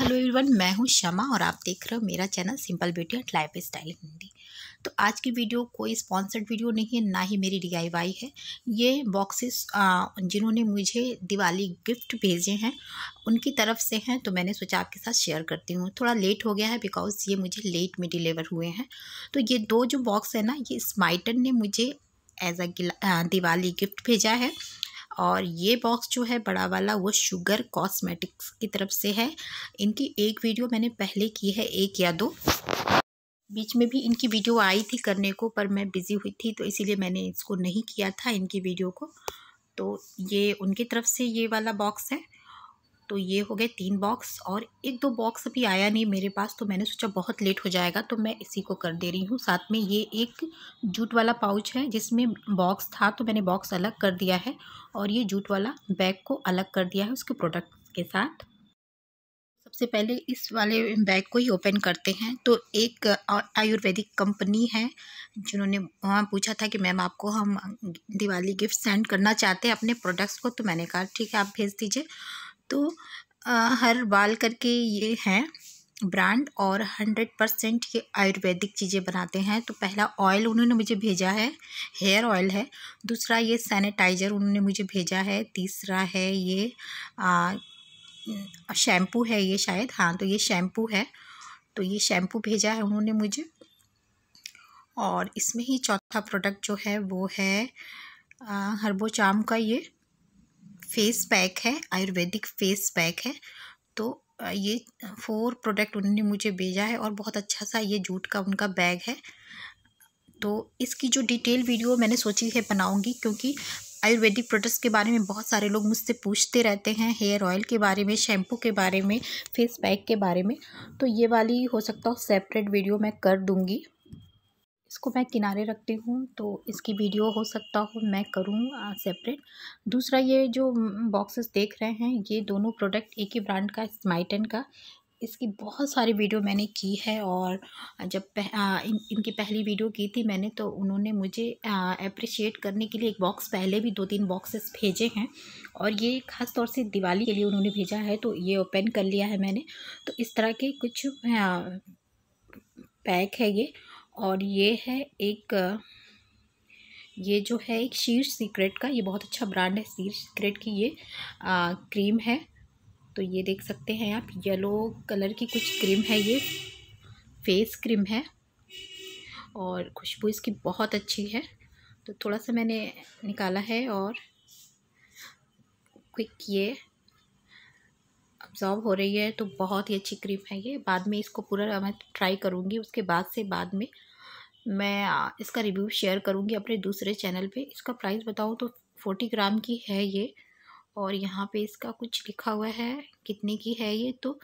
hello everyone मैं हूं शमा और आप देख रहे हो मेरा channel simple beauty and lifestyle Hindi तो आज की वीडियो कोई स्पॉन्सर्ड वीडियो नहीं है ना ही मेरी डी है ये बॉक्सेस जिन्होंने मुझे दिवाली गिफ्ट भेजे हैं उनकी तरफ से हैं तो मैंने सोचा आपके साथ शेयर करती हूँ थोड़ा लेट हो गया है बिकॉज ये मुझे लेट में डिलीवर हुए हैं तो ये दो जो बॉक्स है ना ये स्माइटन ने मुझे एज अ दिवाली गिफ्ट भेजा है और ये बॉक्स जो है बड़ा वाला वो शुगर कॉस्मेटिक्स की तरफ से है इनकी एक वीडियो मैंने पहले की है एक या दो बीच में भी इनकी वीडियो आई थी करने को पर मैं बिज़ी हुई थी तो इसीलिए मैंने इसको नहीं किया था इनकी वीडियो को तो ये उनकी तरफ से ये वाला बॉक्स है तो ये हो गए तीन बॉक्स और एक दो बॉक्स अभी आया नहीं मेरे पास तो मैंने सोचा बहुत लेट हो जाएगा तो मैं इसी को कर दे रही हूँ साथ में ये एक जूट वाला पाउच है जिसमें बॉक्स था तो मैंने बॉक्स अलग कर दिया है और ये जूट वाला बैग को अलग कर दिया है उसके प्रोडक्ट के साथ सबसे पहले इस वाले बैग को ही ओपन करते हैं तो एक आयुर्वेदिक कंपनी है जिन्होंने वहाँ पूछा था कि मैम आपको हम दिवाली गिफ्ट सेंड करना चाहते हैं अपने प्रोडक्ट्स को तो मैंने कहा ठीक है आप भेज दीजिए तो आ, हर बाल करके ये हैं ब्रांड और हंड्रेड परसेंट ये आयुर्वेदिक चीज़ें बनाते हैं तो पहला ऑयल उन्होंने मुझे भेजा है हेयर ऑयल है दूसरा ये सैनिटाइज़र उन्होंने मुझे भेजा है तीसरा है ये शैम्पू है ये शायद हाँ तो ये शैम्पू है तो ये शैम्पू भेजा है उन्होंने मुझे और इसमें ही चौथा प्रोडक्ट जो है वो है हर्बो चाम का ये फेस पैक है आयुर्वेदिक फेस पैक है तो ये फोर प्रोडक्ट उन्होंने मुझे भेजा है और बहुत अच्छा सा ये जूट का उनका बैग है तो इसकी जो डिटेल वीडियो मैंने सोची है बनाऊंगी क्योंकि आयुर्वेदिक प्रोडक्ट्स के बारे में बहुत सारे लोग मुझसे पूछते रहते हैं हेयर ऑयल के बारे में शैम्पू के बारे में फेस पैक के बारे में तो ये वाली हो सकता हो सेपरेट वीडियो मैं कर दूँगी इसको मैं किनारे रखती हूँ तो इसकी वीडियो हो सकता हो मैं करूँ सेपरेट दूसरा ये जो बॉक्सेस देख रहे हैं ये दोनों प्रोडक्ट एक ही ब्रांड का स्माइटन का इसकी बहुत सारी वीडियो मैंने की है और जब पह, आ, इन, इनकी पहली वीडियो की थी मैंने तो उन्होंने मुझे अप्रिशिएट करने के लिए एक बॉक्स पहले भी दो तीन बॉक्सेस भेजे हैं और ये ख़ास तौर से दिवाली के लिए उन्होंने भेजा है तो ये ओपन कर लिया है मैंने तो इस तरह के कुछ आ, पैक है ये और ये है एक ये जो है एक शीर्ष सीक्रेट का ये बहुत अच्छा ब्रांड है शीर्ष सीक्रेट की ये आ, क्रीम है तो ये देख सकते हैं आप येलो कलर की कुछ क्रीम है ये फेस क्रीम है और खुशबू इसकी बहुत अच्छी है तो थोड़ा सा मैंने निकाला है और क्विक ये अब्जॉर्व हो रही है तो बहुत ही अच्छी क्रीम है ये बाद में इसको पूरा मैं ट्राई करूँगी उसके बाद से बाद में मैं इसका रिव्यू शेयर करूँगी अपने दूसरे चैनल पर इसका प्राइस बताऊँ तो फोर्टी ग्राम की है ये और यहाँ पे इसका कुछ लिखा हुआ है कितने की है ये तो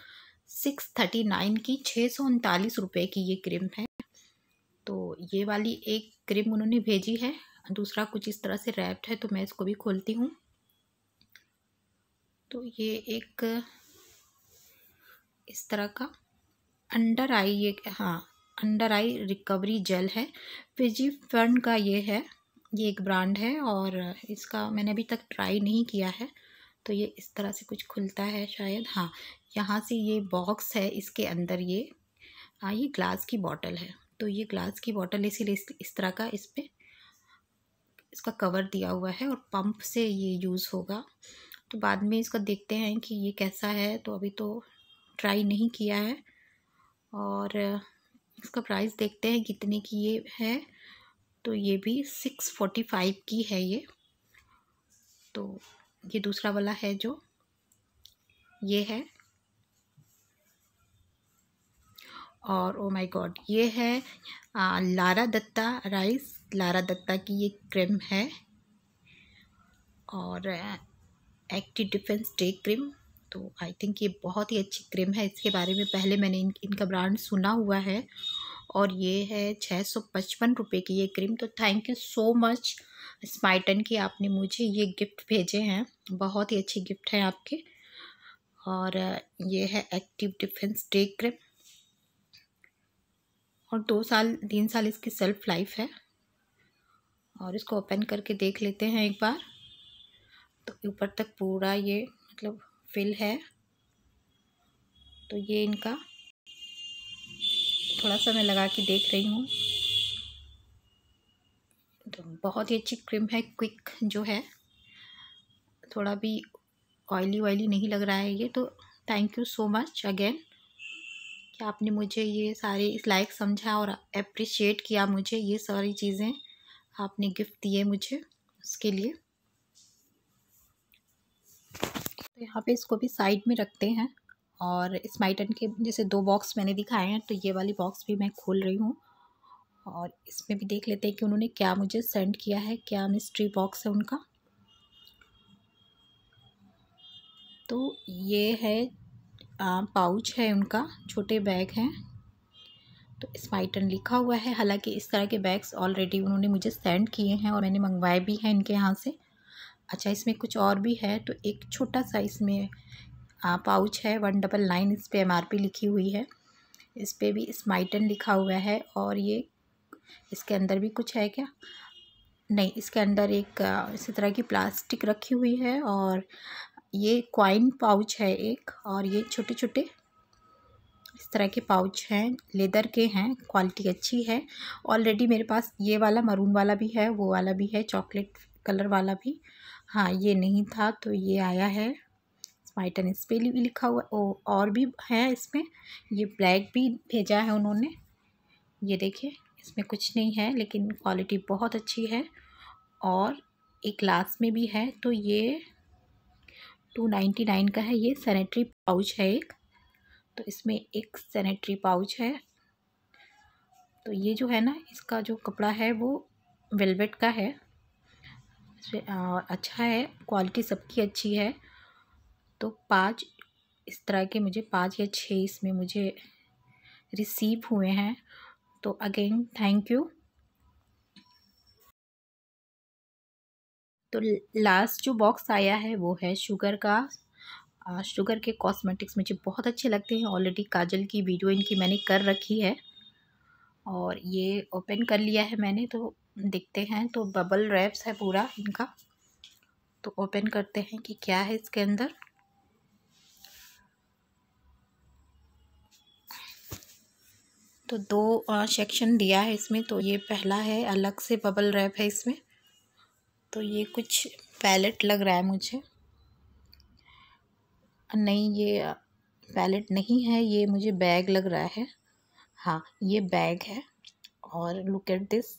सिक्स थर्टी नाइन की छः सौ उनतालीस रुपये की ये क्रीम है तो ये वाली एक क्रीम उन्होंने भेजी है दूसरा कुछ इस तरह से रैप्ड है तो मैं इसको भी खोलती हूँ तो ये एक इस तरह का अंडर आई ये हाँ अंडर आई रिकवरी जेल है फिजी फंड का ये है ये एक ब्रांड है और इसका मैंने अभी तक ट्राई नहीं किया है तो ये इस तरह से कुछ खुलता है शायद हाँ यहाँ से ये बॉक्स है इसके अंदर ये हाँ ये ग्लास की बॉटल है तो ये ग्लास की बॉटल इसीलिए इस, इस तरह का इस पर इसका कवर दिया हुआ है और पंप से ये यूज़ होगा तो बाद में इसका देखते हैं कि ये कैसा है तो अभी तो ट्राई नहीं किया है और इसका प्राइस देखते हैं कितने की ये है तो ये भी सिक्स फोर्टी फाइव की है ये तो ये दूसरा वाला है जो ये है और ओ माय गॉड ये है आ, लारा दत्ता राइस लारा दत्ता की ये क्रीम है और एक्टिव डिफेंस डे क्रीम तो आई थिंक ये बहुत ही अच्छी क्रीम है इसके बारे में पहले मैंने इन, इनका ब्रांड सुना हुआ है और ये है छः सौ पचपन रुपये की ये क्रीम तो थैंक यू सो मच स्माइटन की आपने मुझे ये गिफ्ट भेजे हैं बहुत ही अच्छी गिफ्ट है आपके और ये है एक्टिव डिफेंस डे क्रीम और दो साल तीन साल इसकी सेल्फ लाइफ है और इसको ओपन करके देख लेते हैं एक बार तो ऊपर तक पूरा ये मतलब फिल है तो ये इनका थोड़ा सा मैं लगा के देख रही हूँ तो बहुत ही अच्छी क्रीम है क्विक जो है थोड़ा भी ऑयली ऑयली नहीं लग रहा है ये तो thank you so much again कि आपने मुझे ये सारे इस समझा और अप्रिशिएट किया मुझे ये सारी चीज़ें आपने गिफ्ट दिए मुझे उसके लिए तो यहाँ पे इसको भी साइड में रखते हैं और माइटन के जैसे दो बॉक्स मैंने दिखाए हैं तो ये वाली बॉक्स भी मैं खोल रही हूँ और इसमें भी देख लेते हैं कि उन्होंने क्या मुझे सेंड किया है क्या मिस्ट्री बॉक्स है उनका तो ये है आ, पाउच है उनका छोटे बैग हैं तो स्माइटन लिखा हुआ है हालांकि इस तरह के बैग्स ऑलरेडी उन्होंने मुझे सेंड किए हैं और मैंने मंगवाए भी हैं इनके यहाँ से अच्छा इसमें कुछ और भी है तो एक छोटा सा इसमें पाउच है वन डबल नाइन इस पर पी लिखी हुई है इस पर भी स्माइटन लिखा हुआ है और ये इसके अंदर भी कुछ है क्या नहीं इसके अंदर एक इसी तरह की प्लास्टिक रखी हुई है और ये क्वाइन पाउच है एक और ये छोटे छोटे इस तरह के पाउच हैं लेदर के हैं क्वालिटी अच्छी है ऑलरेडी मेरे पास ये वाला मरून वाला भी है वो वाला भी है चॉकलेट कलर वाला भी हाँ ये नहीं था तो ये आया है वाइट एंड इस भी लिखा हुआ ओ, और भी है इसमें ये ब्लैक भी भेजा है उन्होंने ये देखिए इसमें कुछ नहीं है लेकिन क्वालिटी बहुत अच्छी है और एक लास्ट में भी है तो ये टू नाइन्टी नाइन का है ये सैनिटरी पाउच है एक तो इसमें एक सैनिटरी पाउच है तो ये जो है ना इसका जो कपड़ा है वो वेलवेट का है और अच्छा है क्वालिटी सबकी अच्छी है तो पाँच इस तरह के मुझे पाँच या छः इसमें मुझे रिसीव हुए हैं तो अगेन थैंक यू तो लास्ट जो बॉक्स आया है वो है शुगर का शुगर के कॉस्मेटिक्स मुझे बहुत अच्छे लगते हैं ऑलरेडी काजल की वीडियो इनकी मैंने कर रखी है और ये ओपन कर लिया है मैंने तो देखते हैं तो बबल रैप्स है पूरा इनका तो ओपन करते हैं कि क्या है इसके अंदर तो दो सेक्शन दिया है इसमें तो ये पहला है अलग से बबल रैप है इसमें तो ये कुछ पैलेट लग रहा है मुझे नहीं ये पैलेट नहीं है ये मुझे बैग लग रहा है हाँ ये बैग है और लुक एट दिस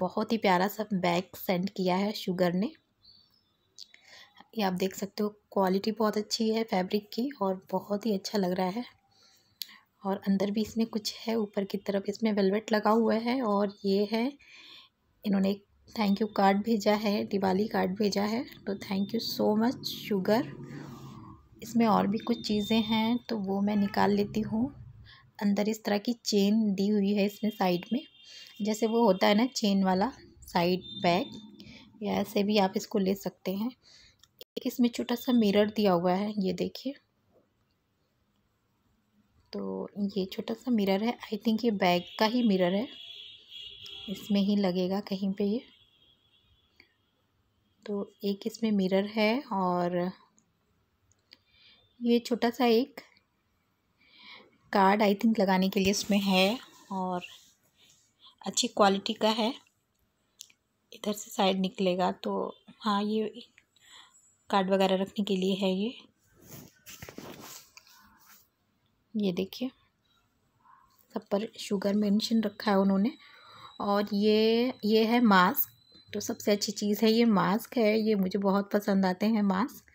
बहुत ही प्यारा सा बैग सेंड किया है शुगर ने ये आप देख सकते हो क्वालिटी बहुत अच्छी है फैब्रिक की और बहुत ही अच्छा लग रहा है और अंदर भी इसमें कुछ है ऊपर की तरफ इसमें वेलवेट लगा हुआ है और ये है इन्होंने एक थैंक यू कार्ड भेजा है दिवाली कार्ड भेजा है तो thank you so much sugar इसमें और भी कुछ चीज़ें हैं तो वो मैं निकाल लेती हूँ अंदर इस तरह की चेन दी हुई है इसमें साइड में जैसे वो होता है ना चेन वाला साइड बैग या ऐसे भी आप इसको ले सकते हैं एक इसमें छोटा सा मिरर दिया हुआ है ये देखिए तो ये छोटा सा मिरर है आई थिंक ये बैग का ही मिरर है इसमें ही लगेगा कहीं पे ये तो एक इसमें मिरर है और ये छोटा सा एक कार्ड आई थिंक लगाने के लिए इसमें है और अच्छी क्वालिटी का है इधर से साइड निकलेगा तो हाँ ये कार्ड वगैरह रखने के लिए है ये ये देखिए सब पर शुगर मेंशन रखा है उन्होंने और ये ये है मास्क तो सबसे अच्छी चीज़ है ये मास्क है ये मुझे बहुत पसंद आते हैं मास्क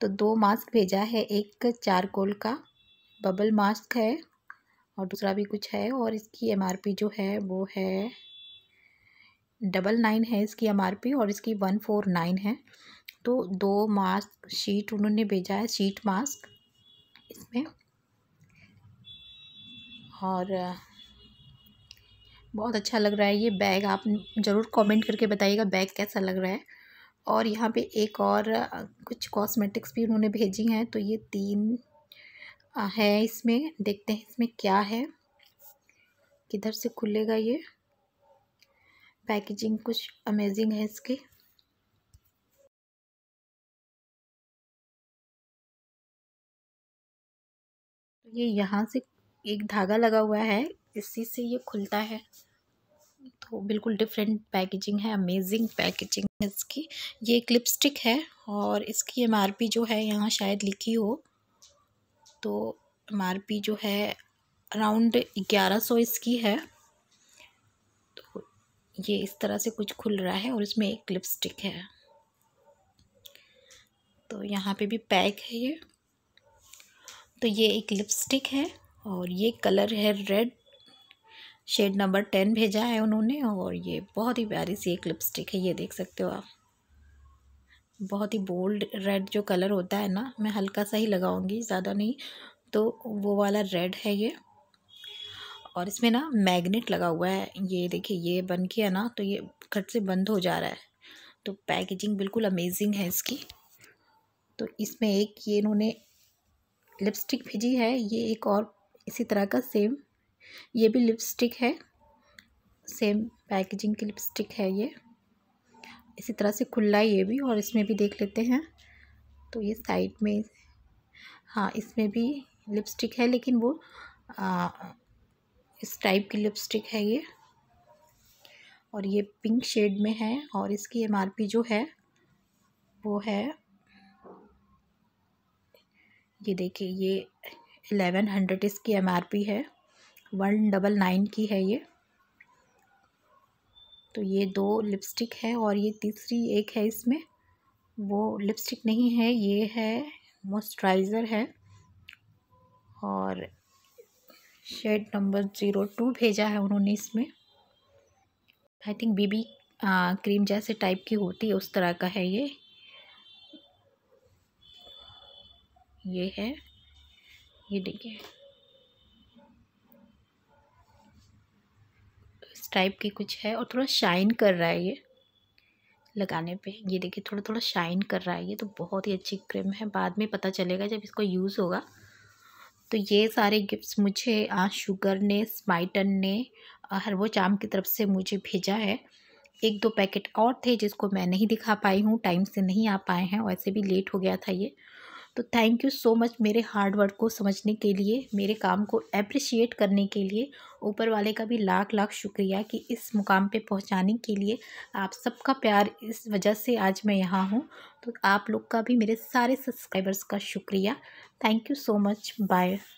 तो दो मास्क भेजा है एक चारकोल का बबल मास्क है और दूसरा भी कुछ है और इसकी एमआरपी जो है वो है डबल नाइन है इसकी एमआरपी और इसकी वन फोर नाइन है तो दो मास्क शीट उन्होंने भेजा है शीट मास्क इसमें और बहुत अच्छा लग रहा है ये बैग आप ज़रूर कमेंट करके बताइएगा बैग कैसा लग रहा है और यहाँ पे एक और कुछ कॉस्मेटिक्स भी उन्होंने भेजी हैं तो ये तीन है इसमें देखते हैं इसमें क्या है किधर से खुलेगा ये पैकेजिंग कुछ अमेजिंग है इसकी ये यहाँ से एक धागा लगा हुआ है इसी से ये खुलता है तो बिल्कुल डिफरेंट पैकेजिंग है अमेजिंग पैकेजिंग है इसकी ये एक लिपस्टिक है और इसकी एम जो है यहाँ शायद लिखी हो तो एम जो है अराउंड ग्यारह सौ इसकी है तो ये इस तरह से कुछ खुल रहा है और इसमें एक लिपस्टिक है तो यहाँ पे भी पैक है ये तो ये एक लिपस्टिक है और ये कलर है रेड शेड नंबर टेन भेजा है उन्होंने और ये बहुत ही प्यारी सी एक लिपस्टिक है ये देख सकते हो आप बहुत ही बोल्ड रेड जो कलर होता है ना मैं हल्का सा ही लगाऊंगी ज़्यादा नहीं तो वो वाला रेड है ये और इसमें ना मैग्नेट लगा हुआ है ये देखिए ये बन गया ना तो ये खट से बंद हो जा रहा है तो पैकेजिंग बिल्कुल अमेजिंग है इसकी तो इसमें एक ये इन्होंने लिपस्टिक भेजी है ये एक और इसी तरह का सेम ये भी लिपस्टिक है सेम पैकेजिंग की लिपस्टिक है ये इसी तरह से खुला है ये भी और इसमें भी देख लेते हैं तो ये साइड में हाँ इसमें भी लिपस्टिक है लेकिन वो आ, इस टाइप की लिपस्टिक है ये और ये पिंक शेड में है और इसकी एमआरपी जो है वो है ये देखिए ये एलेवन हंड्रेड इसकी एम आर पी है वन डबल नाइन की है ये तो ये दो लिपस्टिक है और ये तीसरी एक है इसमें वो लिपस्टिक नहीं है ये है मॉइस्चराइज़र है और शेड नंबर ज़ीरो टू भेजा है उन्होंने इसमें आई थिंक बीबी क्रीम जैसे टाइप की होती है उस तरह का है ये ये है ये देखिए इस टाइप की कुछ है और थोड़ा शाइन कर रहा है ये लगाने पे ये देखिए थोड़ा थोड़ा शाइन कर रहा है ये तो बहुत ही अच्छी क्रीम है बाद में पता चलेगा जब इसको यूज़ होगा तो ये सारे गिफ्ट्स मुझे आ, शुगर ने स्माइटन ने वो चाम की तरफ से मुझे भेजा है एक दो पैकेट और थे जिसको मैं नहीं दिखा पाई हूँ टाइम से नहीं आ पाए हैं वैसे भी लेट हो गया था ये तो थैंक यू सो मच मेरे हार्ड वर्क को समझने के लिए मेरे काम को अप्रिशिएट करने के लिए ऊपर वाले का भी लाख लाख शुक्रिया कि इस मुकाम पे पहुंचाने के लिए आप सबका प्यार इस वजह से आज मैं यहाँ हूँ तो आप लोग का भी मेरे सारे सब्सक्राइबर्स का शुक्रिया thank you so much bye